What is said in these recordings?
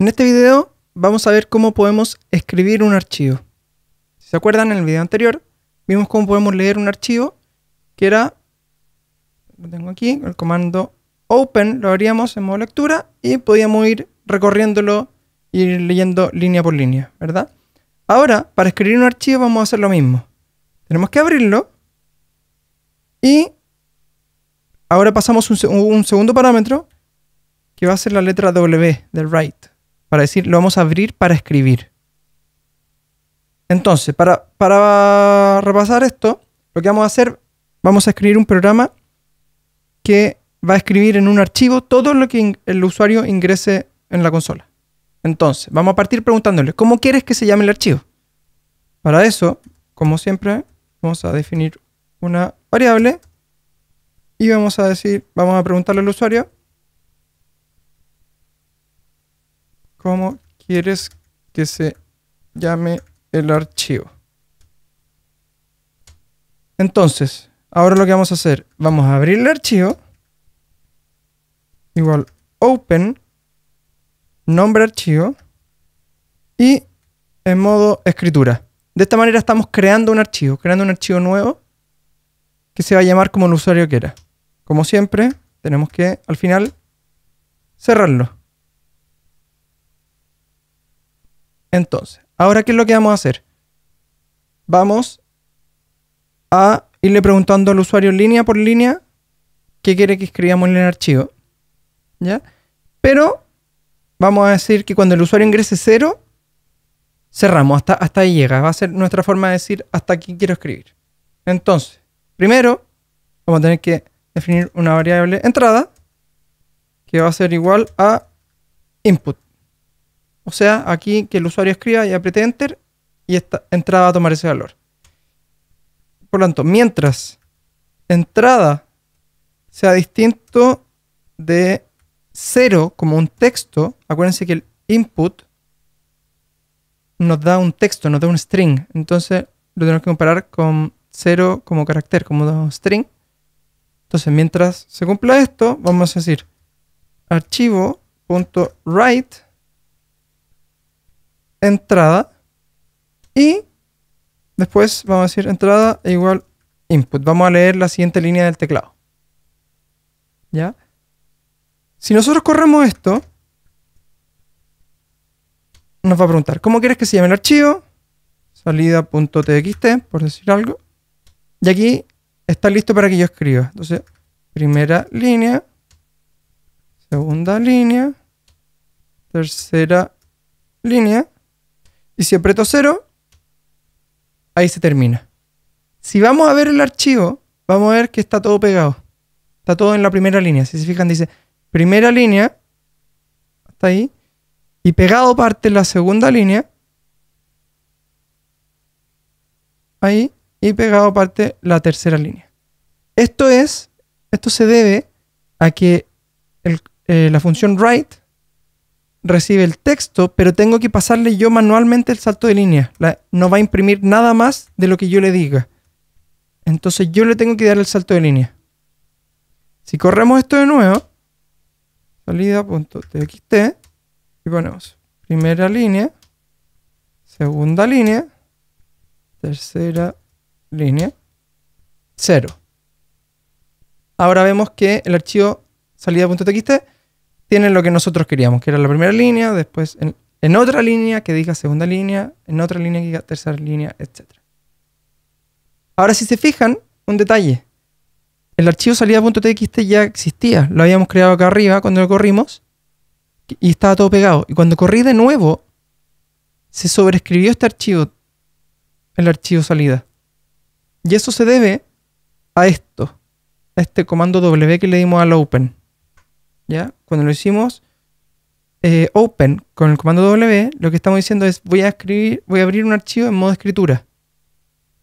En este video vamos a ver cómo podemos escribir un archivo. Si se acuerdan, en el video anterior vimos cómo podemos leer un archivo que era, lo tengo aquí, el comando open, lo abríamos en modo lectura y podíamos ir recorriéndolo y ir leyendo línea por línea, ¿verdad? Ahora, para escribir un archivo vamos a hacer lo mismo. Tenemos que abrirlo y ahora pasamos un, un segundo parámetro que va a ser la letra W del write para decir, lo vamos a abrir para escribir. Entonces, para, para repasar esto, lo que vamos a hacer, vamos a escribir un programa que va a escribir en un archivo todo lo que el usuario ingrese en la consola. Entonces, vamos a partir preguntándole, ¿cómo quieres que se llame el archivo? Para eso, como siempre, vamos a definir una variable y vamos a decir, vamos a preguntarle al usuario cómo quieres que se llame el archivo. Entonces, ahora lo que vamos a hacer, vamos a abrir el archivo. Igual open, nombre archivo y en modo escritura. De esta manera estamos creando un archivo, creando un archivo nuevo que se va a llamar como el usuario quiera. Como siempre, tenemos que al final cerrarlo. Entonces, ahora qué es lo que vamos a hacer? Vamos a irle preguntando al usuario línea por línea qué quiere que escribamos en el archivo. ¿Ya? Pero vamos a decir que cuando el usuario ingrese cero, cerramos, hasta, hasta ahí llega. Va a ser nuestra forma de decir hasta aquí quiero escribir. Entonces, primero vamos a tener que definir una variable entrada que va a ser igual a input. O sea, aquí que el usuario escriba y apriete Enter y esta entrada va a tomar ese valor. Por lo tanto, mientras entrada sea distinto de 0 como un texto, acuérdense que el input nos da un texto, nos da un string. Entonces lo tenemos que comparar con 0 como carácter, como un string. Entonces, mientras se cumpla esto, vamos a decir archivo.write entrada y después vamos a decir entrada e igual input. Vamos a leer la siguiente línea del teclado. ¿Ya? Si nosotros corremos esto, nos va a preguntar, ¿cómo quieres que se llame el archivo? Salida.txt, por decir algo. Y aquí está listo para que yo escriba. Entonces, primera línea, segunda línea, tercera línea, y si aprieto cero, ahí se termina. Si vamos a ver el archivo, vamos a ver que está todo pegado. Está todo en la primera línea. Si se fijan, dice primera línea, hasta ahí, y pegado parte la segunda línea, ahí, y pegado parte la tercera línea. Esto es, esto se debe a que eh, la función write recibe el texto, pero tengo que pasarle yo manualmente el salto de línea. no va a imprimir nada más de lo que yo le diga. Entonces yo le tengo que dar el salto de línea. Si corremos esto de nuevo, salida.txt y ponemos primera línea, segunda línea, tercera línea, cero. Ahora vemos que el archivo salida.txt tienen lo que nosotros queríamos, que era la primera línea, después en, otra línea que diga segunda línea, en otra línea que diga tercera línea, etc. Ahora, si se fijan, un detalle. El archivo salida.txt ya existía, lo habíamos creado acá arriba cuando lo corrimos y estaba todo pegado. Y cuando corrí de nuevo, se sobrescribió este archivo, el archivo salida. Y eso se debe a esto, a este comando W que le dimos al open. Cuando lo hicimos eh, open con el comando W, lo que estamos diciendo es voy a escribir, voy a abrir un archivo en modo escritura.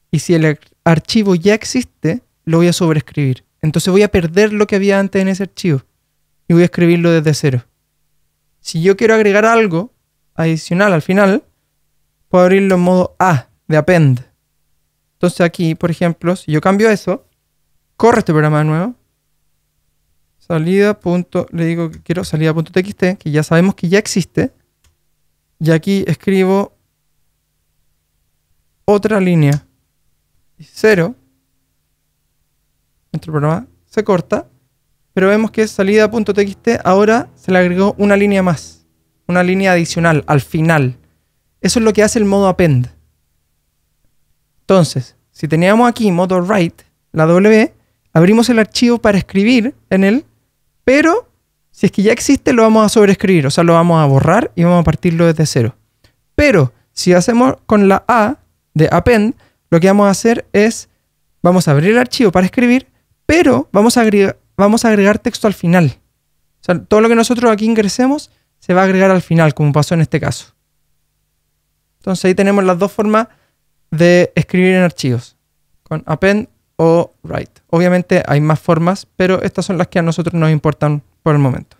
Y si el archivo ya existe, lo voy a sobreescribir. Entonces voy a perder lo que había antes en ese archivo y voy a escribirlo desde cero. Si yo quiero agregar algo adicional al final, puedo abrirlo en modo A de append. Entonces aquí, por ejemplo, si yo cambio eso, corre este programa de nuevo salida. Punto, le digo que quiero salida.txt, que ya sabemos que ya existe. Y aquí escribo otra línea. 0 cero. Nuestro programa se corta. Pero vemos que salida.txt ahora se le agregó una línea más. Una línea adicional al final. Eso es lo que hace el modo append. Entonces, si teníamos aquí modo write, la W, abrimos el archivo para escribir en él pero si es que ya existe, lo vamos a sobreescribir, o sea, lo vamos a borrar y vamos a partirlo desde cero. Pero si hacemos con la A de append, lo que vamos a hacer es, vamos a abrir el archivo para escribir, pero vamos a agregar, vamos a agregar texto al final. O sea, todo lo que nosotros aquí ingresemos se va a agregar al final, como pasó en este caso. Entonces ahí tenemos las dos formas de escribir en archivos, con append o write. Obviamente hay más formas, pero estas son las que a nosotros nos importan por el momento.